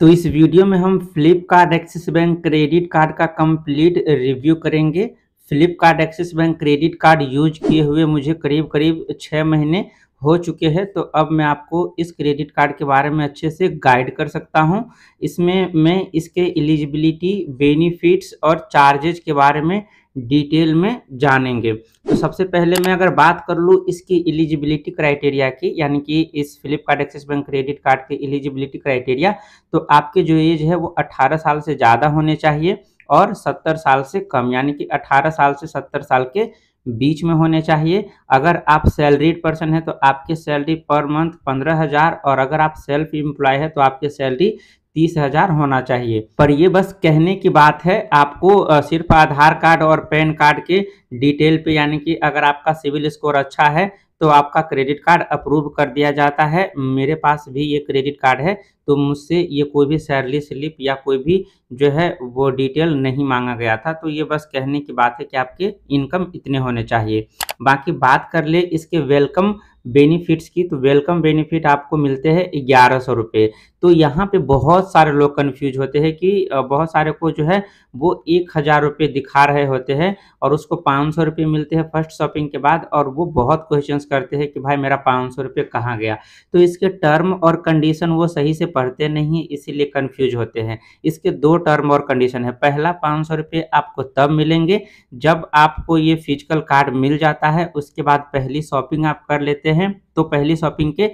तो इस वीडियो में हम Flipkart Axis bank credit card का कंप्लीट रिव्यू करेंगे Flipkart Axis bank credit card use किए हुए मुझे करीब करीब छः महीने हो चुके हैं तो अब मैं आपको इस क्रेडिट कार्ड के बारे में अच्छे से गाइड कर सकता हूं इसमें मैं इसके एलिजिबिलिटी बेनिफिट्स और चार्जेज के बारे में डिटेल में जानेंगे तो सबसे पहले मैं अगर बात कर लूँ इसकी एलिजिबिलिटी क्राइटेरिया की यानी कि इस Flipkart Axis bank credit card के एलिजिबिलिटी क्राइटेरिया तो आपके जो एज है वो 18 साल से ज़्यादा होने चाहिए और 70 साल से कम यानी कि 18 साल से 70 साल के बीच में होने चाहिए अगर आप सैलरीड पर्सन है तो आपकी सैलरी पर मंथ पंद्रह हज़ार और अगर आप सेल्फ एम्प्लॉय है तो आपकी सैलरी तीस हजार होना चाहिए पर ये बस कहने की बात है आपको सिर्फ आधार कार्ड और पैन कार्ड के डिटेल पे यानी कि अगर आपका सिविल स्कोर अच्छा है तो आपका क्रेडिट कार्ड अप्रूव कर दिया जाता है मेरे पास भी ये क्रेडिट कार्ड है तो मुझसे ये कोई भी सैलरी स्लिप या कोई भी जो है वो डिटेल नहीं मांगा गया था तो ये बस कहने की बात है कि आपके इनकम इतने होने चाहिए बाकी बात कर ले इसके वेलकम बेनिफिट्स की तो वेलकम बेनिफिट आपको मिलते हैं ग्यारह सौ रुपये तो यहाँ पे बहुत सारे लोग कन्फ्यूज होते हैं कि बहुत सारे को जो है वो एक हज़ार रुपये दिखा रहे होते हैं और उसको पाँच सौ रुपये मिलते हैं फर्स्ट शॉपिंग के बाद और वो बहुत क्वेश्चंस करते हैं कि भाई मेरा पाँच सौ रुपये कहाँ गया तो इसके टर्म और कंडीशन वो सही से पढ़ते नहीं इसीलिए कन्फ्यूज होते हैं इसके दो टर्म और कंडीशन है पहला पाँच सौ रुपये आपको तब मिलेंगे जब आपको ये फिजिकल कार्ड मिल जाता है उसके बाद पहली शॉपिंग आप कर लेते हैं हैं तो पहली शॉपिंग के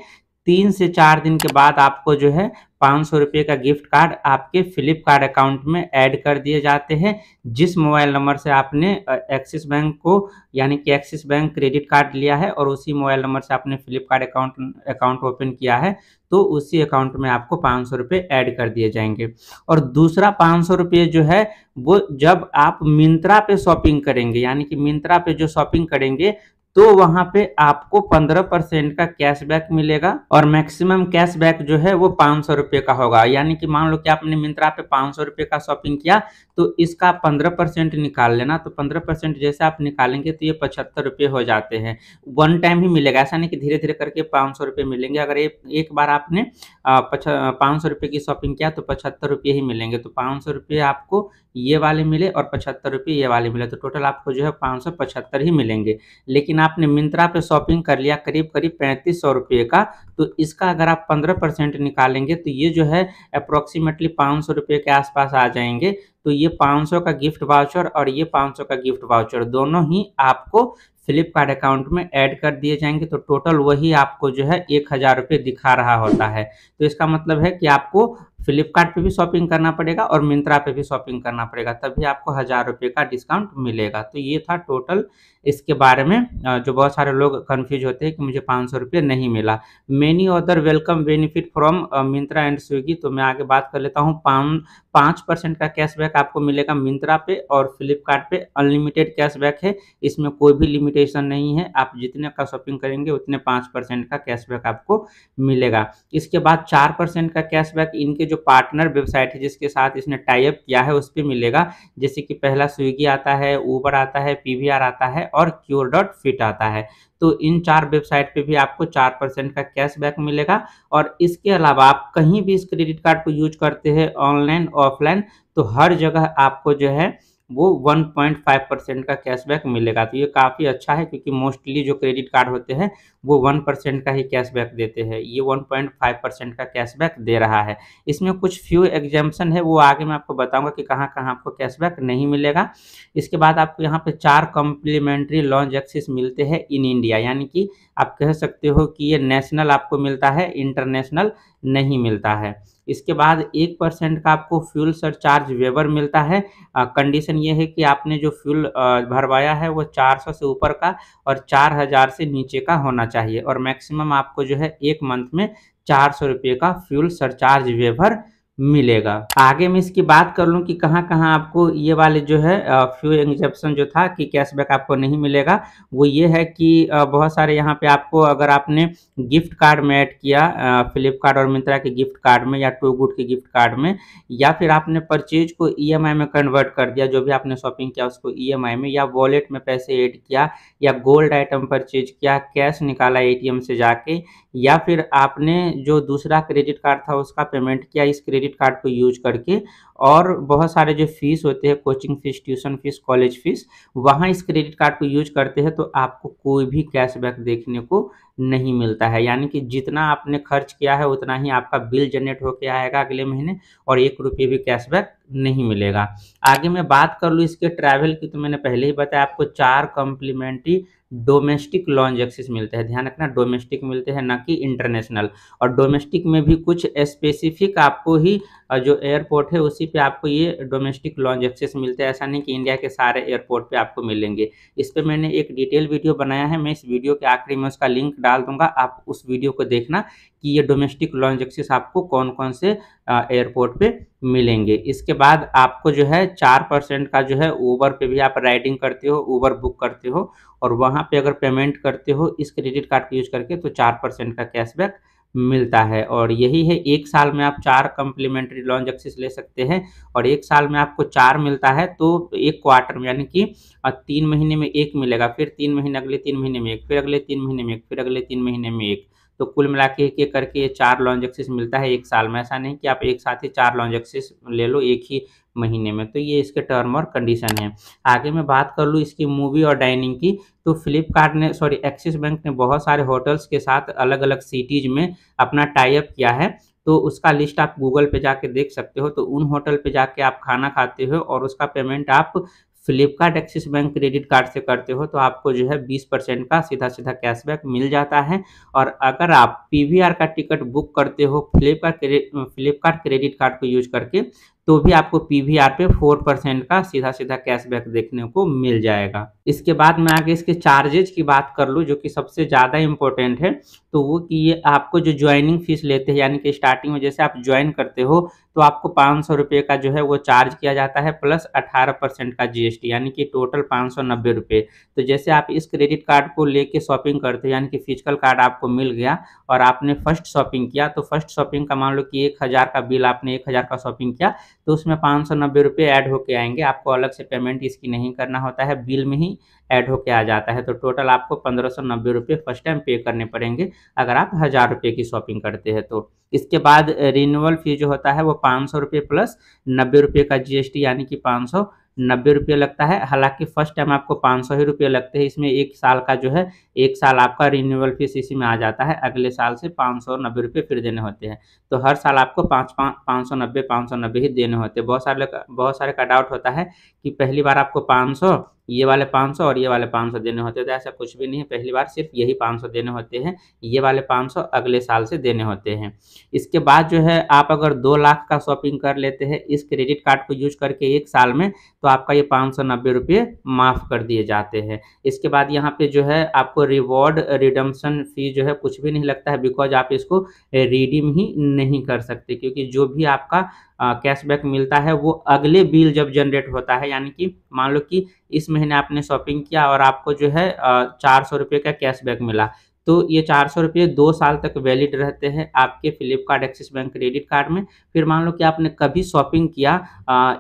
तीन से चार दिन के बाद आपको जो है पाँच सौ रुपये का गिफ्ट कार्ड आपके फ्लिपकार्ट अकाउंट में ऐड कर दिए जाते हैं जिस मोबाइल नंबर से आपने एक्सिस बैंक को यानी कि एक्सिस बैंक क्रेडिट कार्ड लिया है और उसी मोबाइल नंबर से आपने फ्लिपकार्ट अकाउंट अकाउंट ओपन किया है तो उसी अकाउंट में आपको पाँच सौ रुपये ऐड कर दिए जाएंगे और दूसरा पाँच सौ रुपये जो है वो जब आप मिंत्रा पे शॉपिंग करेंगे यानी कि मिंत्रा पे जो शॉपिंग करेंगे तो वहां पे आपको 15 परसेंट का कैशबैक मिलेगा और मैक्सिमम कैशबैक जो है वो पाँच सौ रुपये का होगा यानी कि मान लो कि आपने मिंत्रा पे पाँच सौ रुपये का शॉपिंग किया तो इसका पंद्रह परसेंट निकाल लेना तो पंद्रह परसेंट जैसे आप निकालेंगे तो ये पचहत्तर रुपये हो जाते हैं वन टाइम ही मिलेगा ऐसा नहीं कि धीरे धीरे करके पाँच सौ रुपये मिलेंगे अगर एक एक बार आपने पाँच सौ रुपये की शॉपिंग किया तो पचहत्तर रुपये ही मिलेंगे तो पाँच सौ रुपये आपको ये वाले मिले और पचहत्तर रुपये ये वाले मिले तो टोटल आपको जो है पाँच सौ पचहत्तर ही मिलेंगे लेकिन आपने मिंत्रा पर शॉपिंग कर लिया करीब करीब पैंतीस सौ रुपये का तो इसका अगर आप पंद्रह परसेंट निकालेंगे तो ये जो है अप्रोक्सीमेटली पाँच सौ रुपये के आसपास आ जाएंगे तो ये 500 का गिफ्ट वाउचर और ये 500 का गिफ्ट वाउचर दोनों ही आपको फ्लिपकार्ट अकाउंट में ऐड कर दिए जाएंगे तो टोटल वही आपको जो है एक हज़ार रुपये दिखा रहा होता है तो इसका मतलब है कि आपको फ्लिपकार्ट पे भी शॉपिंग करना पड़ेगा और मिंत्रा पे भी शॉपिंग करना पड़ेगा तभी आपको हज़ार रुपये का डिस्काउंट मिलेगा तो ये था टोटल इसके बारे में जो बहुत सारे लोग कन्फ्यूज होते हैं कि मुझे पाँच सौ रुपये नहीं मिला many other welcome benefit from Myntra and Swiggy तो मैं आगे बात कर लेता हूँ पाँच परसेंट का कैशबैक आपको मिलेगा मिंत्रा पे और फ्लिपकार्ट पे अनलिमिटेड कैशबैक है इसमें कोई भी लिमिटेशन नहीं है आप जितने का शॉपिंग करेंगे उतने पाँच परसेंट का कैशबैक आपको मिलेगा इसके बाद चार परसेंट का कैशबैक इनके जो जो पार्टनर वेबसाइट है जिसके साथ इसने टाइप किया है उस पर मिलेगा जैसे कि पहला स्विगी आता है ऊबर आता है पी आता है और क्योर डॉट फिट आता है तो इन चार वेबसाइट पे भी आपको चार परसेंट का कैशबैक मिलेगा और इसके अलावा आप कहीं भी इस क्रेडिट कार्ड को यूज करते हैं ऑनलाइन ऑफलाइन तो हर जगह आपको जो है वो 1.5 परसेंट का कैशबैक मिलेगा तो ये काफ़ी अच्छा है क्योंकि मोस्टली जो क्रेडिट कार्ड होते हैं वो 1 परसेंट का ही कैशबैक देते हैं ये 1.5 परसेंट का कैशबैक दे रहा है इसमें कुछ फ्यू एग्जाम्सन है वो आगे मैं आपको बताऊंगा कि कहाँ कहाँ आपको कैशबैक नहीं मिलेगा इसके बाद आपको यहाँ पे चार कॉम्प्लीमेंट्री लॉन्च एक्सिस मिलते हैं इन इंडिया यानी कि आप कह सकते हो कि ये नेशनल आपको मिलता है इंटरनेशनल नहीं मिलता है इसके बाद एक परसेंट का आपको फ्यूल सरचार्ज वेबर मिलता है कंडीशन ये है कि आपने जो फ्यूल भरवाया है वो 400 से ऊपर का और 4000 से नीचे का होना चाहिए और मैक्सिमम आपको जो है एक मंथ में चार सौ रुपये का फ्यूल सरचार्ज वेबर मिलेगा आगे मैं इसकी बात कर लूँ कि कहाँ कहाँ आपको ये वाले जो है फ्यू एग्जेप्शन जो था कि कैशबैक आपको नहीं मिलेगा वो ये है कि बहुत सारे यहाँ पे आपको अगर आपने गिफ्ट कार्ड में ऐड किया फ्लिपकार्ट और मिंत्रा के गिफ्ट कार्ड में या टू गुड के गिफ्ट कार्ड में या फिर आपने परचेज को ई e में कन्वर्ट कर दिया जो भी आपने शॉपिंग किया उसको ई e में या वॉलेट में पैसे ऐड किया या गोल्ड आइटम परचेज किया कैश निकाला ए से जाके या फिर आपने जो दूसरा क्रेडिट कार्ड था उसका पेमेंट किया इस क्रेडिट क्रेडिट कार्ड को यूज करके और बहुत सारे जो फीस होते हैं coaching fees tuition fees college fees वहाँ इस क्रेडिट कार्ड को यूज करते हैं तो आपको कोई भी कैशबैक देखने को नहीं मिलता है यानी कि जितना आपने खर्च किया है उतना ही आपका बिल जनरेट होकर आएगा अगले महीने और एक रुपये भी कैशबैक नहीं मिलेगा आगे मैं बात कर लूँ इसके ट्रैवल की तो मैंने पहले ही बताया आपको चार कॉम्प्लीमेंट्री डोमेस्टिक लॉन्ज एक्सेस मिलते हैं ध्यान रखना डोमेस्टिक मिलते हैं ना कि इंटरनेशनल और डोमेस्टिक में भी कुछ स्पेसिफिक आपको ही जो एयरपोर्ट है उसी पे आपको ये डोमेस्टिक लॉन्च एक्सेस मिलते हैं ऐसा नहीं कि इंडिया के सारे एयरपोर्ट पे आपको मिलेंगे इस पर मैंने एक डिटेल वीडियो बनाया है मैं इस वीडियो के आखिरी में उसका लिंक डाल दूंगा आप उस वीडियो को देखना कि ये डोमेस्टिक लॉन्च एक्सेस आपको कौन कौन से एयरपोर्ट पे मिलेंगे इसके बाद आपको जो है चार परसेंट का जो है ऊबर पर भी आप राइडिंग करते हो ऊबर बुक करते हो और वहाँ पे अगर पेमेंट करते हो इस क्रेडिट कार्ड का यूज करके तो चार परसेंट का कैशबैक मिलता है और यही है एक साल में आप चार कम्प्लीमेंट्री लॉन्च एक्सिस ले सकते हैं और एक साल में आपको चार मिलता है तो एक क्वार्टर में यानी कि तीन महीने में एक मिलेगा फिर तीन महीने अगले तीन महीने में एक फिर अगले तीन महीने में एक फिर अगले तीन महीने में एक तो कुल मिला के एक एक करके ये चार लॉन्ज एक्सेस मिलता है एक साल में ऐसा नहीं कि आप एक साथ ही चार लॉन्ज एक्सेस ले लो एक ही महीने में तो ये इसके टर्म और कंडीशन है आगे मैं बात कर लूँ इसकी मूवी और डाइनिंग की तो फ्लिपकार्ट ने सॉरी एक्सिस बैंक ने बहुत सारे होटल्स के साथ अलग अलग सिटीज में अपना टाइप किया है तो उसका लिस्ट आप गूगल पे जाके देख सकते हो तो उन होटल पे जाके आप खाना खाते हो और उसका पेमेंट आप Flipkart Axis bank credit card से करते हो तो आपको जो है 20 परसेंट का सीधा सीधा कैशबैक मिल जाता है और अगर आप पीवीआर का टिकट बुक करते हो फ्लिपकार्ट फ्लिपकार्ट क्रेडिट कार्ड को यूज करके तो भी आपको पीवीआर पे 4 परसेंट का सीधा सीधा कैशबैक देखने को मिल जाएगा इसके बाद मैं आगे इसके चार्जेज की बात कर लूँ जो कि सबसे ज़्यादा इम्पोर्टेंट है तो वो कि ये आपको जो ज्वाइनिंग फीस लेते हैं यानी कि स्टार्टिंग में जैसे आप ज्वाइन करते हो तो आपको पाँच सौ रुपये का जो है वो चार्ज किया जाता है प्लस अठारह परसेंट का जीएसटी यानी कि टोटल पाँच सौ नब्बे रुपये तो जैसे आप इस क्रेडिट कार्ड को लेके शॉपिंग करते हो यानी कि फिजिकल कार्ड आपको मिल गया और आपने फर्स्ट शॉपिंग किया तो फर्स्ट शॉपिंग का मान लो कि एक हज़ार का बिल आपने एक हज़ार का शॉपिंग किया तो उसमें पाँच सौ नब्बे रुपये ऐड होके आएंगे आपको अलग से पेमेंट इसकी नहीं करना होता है बिल में ही पानी ऐड होके आ जाता है तो टोटल आपको पंद्रह सौ नब्बे रुपये फर्स्ट टाइम पे करने पड़ेंगे अगर आप हज़ार रुपये की शॉपिंग करते हैं तो इसके बाद रिन्यूअल फ़ी जो होता है वो पाँच सौ रुपये प्लस नब्बे रुपये का जीएसटी यानी कि पाँच सौ नब्बे रुपये लगता है हालांकि फर्स्ट टाइम आपको पाँच सौ ही रुपये लगते हैं इसमें एक साल का जो है एक साल आपका रिन्यूअल फीस इसी में आ जाता है अगले साल से पाँच सौ नब्बे रुपये फिर देने होते हैं तो हर साल आपको पाँच पाँच सौ नब्बे पाँच सौ नब्बे ही देने होते हैं बहुत सारे बहुत सारे का डाउट होता है कि पहली बार आपको पाँच सौ ये वाले 500 और ये वाले 500 देने होते हैं तो ऐसा कुछ भी नहीं है पहली बार सिर्फ यही 500 देने होते हैं ये वाले 500 अगले साल से देने होते हैं इसके बाद जो है आप अगर दो लाख का शॉपिंग कर लेते हैं इस क्रेडिट कार्ड को यूज करके एक साल में तो आपका ये पाँच सौ माफ़ कर दिए जाते हैं इसके बाद यहाँ पर जो है आपको रिवॉर्ड रिडम्सन फी जो है कुछ भी नहीं लगता है बिकॉज आप इसको रिडीम ही नहीं कर सकते क्योंकि जो भी आपका कैशबैक मिलता है वो अगले बिल जब जनरेट होता है यानी कि मान लो कि इस महीने आपने शॉपिंग किया और आपको जो है चार सौ रुपये का कैशबैक मिला तो ये चार सौ रुपये दो साल तक वैलिड रहते हैं आपके Flipkart Axis bank credit card में फिर मान लो कि आपने कभी शॉपिंग किया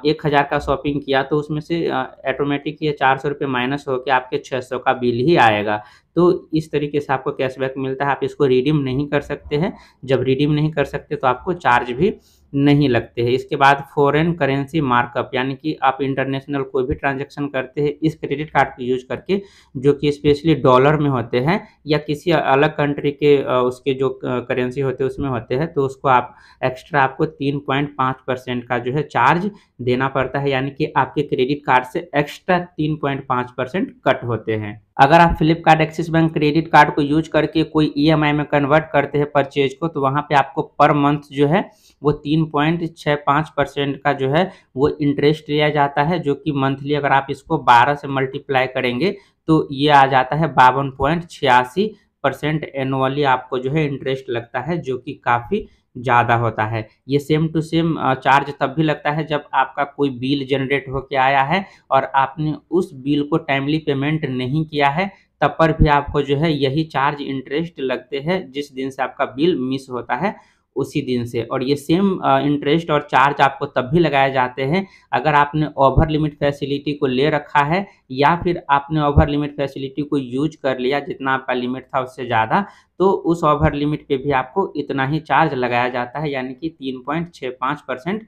एक हज़ार का शॉपिंग किया तो उसमें से ऑटोमेटिक ये चार सौ रुपये माइनस होकर आपके छः सौ का बिल ही आएगा तो इस तरीके से आपको कैशबैक मिलता है आप इसको रिडीम नहीं कर सकते हैं जब रिडीम नहीं कर सकते तो आपको चार्ज भी नहीं लगते हैं इसके बाद फॉरेन करेंसी मार्कअप यानी कि आप इंटरनेशनल कोई भी ट्रांजैक्शन करते हैं इस क्रेडिट कार्ड को यूज करके जो कि स्पेशली डॉलर में होते हैं या किसी अलग कंट्री के उसके जो करेंसी होते हैं उसमें होते हैं तो उसको आप एक्स्ट्रा आपको तीन पॉइंट पाँच परसेंट का जो है चार्ज देना पड़ता है यानी कि आपके क्रेडिट कार्ड से एक्स्ट्रा तीन पॉइंट पाँच परसेंट कट होते हैं अगर आप Flipkart Axis bank credit card को यूज करके कोई ईएमआई e में कन्वर्ट करते हैं परचेज को तो वहाँ पे आपको पर मंथ जो है वो तीन पॉइंट छः पाँच परसेंट का जो है वो इंटरेस्ट लिया जाता है जो कि मंथली अगर आप इसको बारह से मल्टीप्लाई करेंगे तो ये आ जाता है बावन पॉइंट छियासी परसेंट एनुअली आपको जो है इंटरेस्ट लगता है जो कि काफ़ी ज़्यादा होता है ये सेम टू सेम चार्ज तब भी लगता है जब आपका कोई बिल जनरेट होके आया है और आपने उस बिल को टाइमली पेमेंट नहीं किया है तब पर भी आपको जो है यही चार्ज इंटरेस्ट लगते हैं जिस दिन से आपका बिल मिस होता है उसी दिन से और ये सेम इंटरेस्ट और चार्ज आपको तब भी लगाए जाते हैं अगर आपने ओवर लिमिट फैसिलिटी को ले रखा है या फिर आपने ओवर लिमिट फैसिलिटी को यूज कर लिया जितना आपका लिमिट था उससे ज़्यादा तो उस ओवर लिमिट पे भी आपको इतना ही चार्ज लगाया जाता है यानी कि तीन पॉइंट छः पाँच परसेंट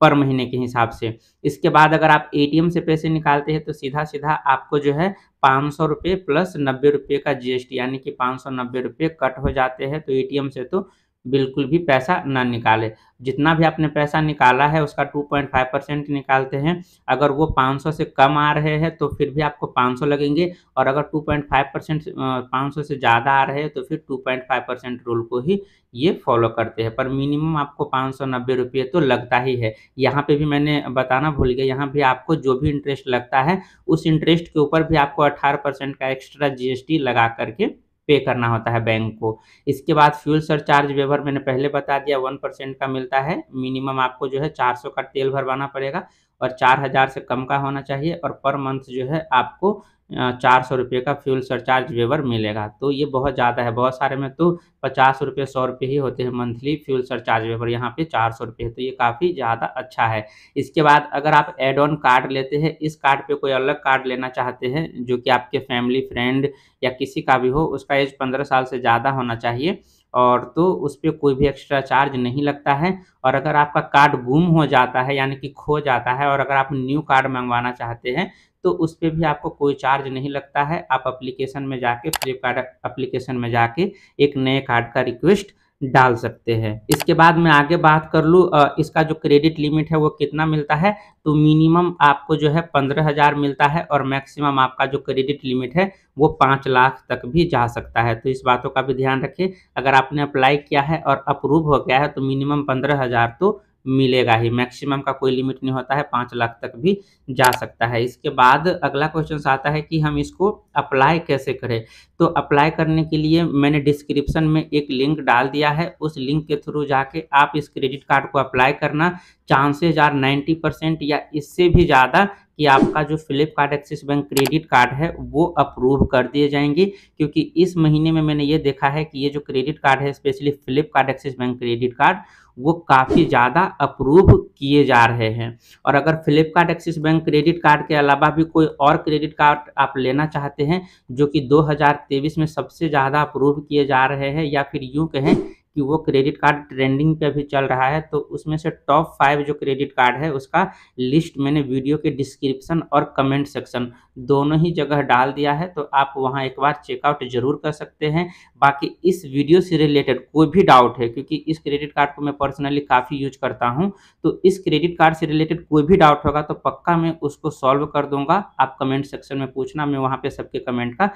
पर महीने के हिसाब से इसके बाद अगर आप एटीएम से पैसे निकालते हैं तो सीधा सीधा आपको जो है पाँच सौ रुपये प्लस नब्बे रुपये का जीएसटी यानी कि पाँच सौ नब्बे रुपये कट हो जाते हैं तो एटीएम से तो बिल्कुल भी पैसा ना निकाले जितना भी आपने पैसा निकाला है उसका 2.5 परसेंट निकालते हैं अगर वो 500 से कम आ रहे हैं तो फिर भी आपको 500 लगेंगे और अगर 2.5 परसेंट पाँच से ज़्यादा आ रहे हैं तो फिर 2.5 परसेंट रूल को ही ये फॉलो करते हैं पर मिनिमम आपको पाँच सौ नब्बे रुपये तो लगता ही है यहाँ पे भी मैंने बताना भूल गया यहाँ भी आपको जो भी इंटरेस्ट लगता है उस इंटरेस्ट के ऊपर भी आपको अठारह परसेंट का एक्स्ट्रा जी लगा करके पे करना होता है बैंक को इसके बाद फ्यूल सरचार्ज वेवर मैंने पहले बता दिया वन परसेंट का मिलता है मिनिमम आपको जो है चार सौ का तेल भरवाना पड़ेगा और चार हज़ार से कम का होना चाहिए और पर मंथ जो है आपको चार सौ रुपये का फ्यूल सरचार्ज वेवर मिलेगा तो ये बहुत ज़्यादा है बहुत सारे में तो पचास रुपये सौ रुपये ही होते हैं मंथली फ्यूल सरचार्ज वेवर यहाँ पे चार सौ रुपये तो ये काफ़ी ज़्यादा अच्छा है इसके बाद अगर आप एड ऑन कार्ड लेते हैं इस कार्ड पे कोई अलग कार्ड लेना चाहते हैं जो कि आपके फैमिली फ्रेंड या किसी का भी हो उसका एज पंद्रह साल से ज़्यादा होना चाहिए और तो उस पर कोई भी एक्स्ट्रा चार्ज नहीं लगता है और अगर आपका कार्ड गुम हो जाता है यानी कि खो जाता है और अगर आप न्यू कार्ड मंगवाना चाहते हैं तो उस पर भी आपको कोई चार्ज नहीं लगता है आप अप्लीकेशन में जाके फ्लिपकार्ट अप्लीकेशन में जाके एक नए कार्ड का रिक्वेस्ट डाल सकते हैं इसके बाद मैं आगे बात कर लूँ इसका जो क्रेडिट लिमिट है वो कितना मिलता है तो मिनिमम आपको जो है पंद्रह हज़ार मिलता है और मैक्सिमम आपका जो क्रेडिट लिमिट है वो पाँच लाख तक भी जा सकता है तो इस बातों का भी ध्यान रखिए अगर आपने अप्लाई किया है और अप्रूव हो गया है तो मिनिमम पंद्रह हज़ार तो मिलेगा ही मैक्सिमम का कोई लिमिट नहीं होता है पाँच लाख तक भी जा सकता है इसके बाद अगला क्वेश्चन आता है कि हम इसको अप्लाई कैसे करें तो अप्लाई करने के लिए मैंने डिस्क्रिप्शन में एक लिंक डाल दिया है उस लिंक के थ्रू जाके आप इस क्रेडिट कार्ड को अप्लाई करना चांसेज आर नाइन्टी परसेंट या इससे भी ज़्यादा कि आपका जो Flipkart Axis bank credit card है वो अप्रूव कर दिए जाएंगे क्योंकि इस महीने में मैंने ये देखा है कि ये जो क्रेडिट कार्ड है specially Flipkart Axis bank credit card वो काफ़ी ज़्यादा अप्रूव किए जा रहे हैं और अगर Flipkart Axis bank credit card के अलावा भी कोई और क्रेडिट कार्ड आप लेना चाहते हैं जो कि 2023 में सबसे ज़्यादा अप्रूव किए जा रहे हैं या फिर यूँ कहें कि वो क्रेडिट कार्ड ट्रेंडिंग पे भी चल रहा है तो उसमें से टॉप फाइव जो क्रेडिट कार्ड है उसका लिस्ट मैंने वीडियो के डिस्क्रिप्शन और कमेंट सेक्शन दोनों ही जगह डाल दिया है तो आप वहाँ एक बार चेकआउट जरूर कर सकते हैं बाकी इस वीडियो से रिलेटेड कोई भी डाउट है क्योंकि इस क्रेडिट कार्ड को मैं पर्सनली काफ़ी यूज करता हूँ तो इस क्रेडिट कार्ड से रिलेटेड कोई भी डाउट होगा तो पक्का मैं उसको सॉल्व कर दूंगा आप कमेंट सेक्शन में पूछना मैं वहाँ पर सबके कमेंट का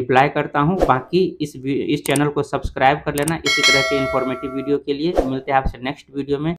रिप्लाई करता हूँ बाकी इस इस चैनल को सब्सक्राइब कर लेना इसी तरह के इन्फॉर्मेटिव वीडियो के लिए मिलते हैं आपसे नेक्स्ट वीडियो में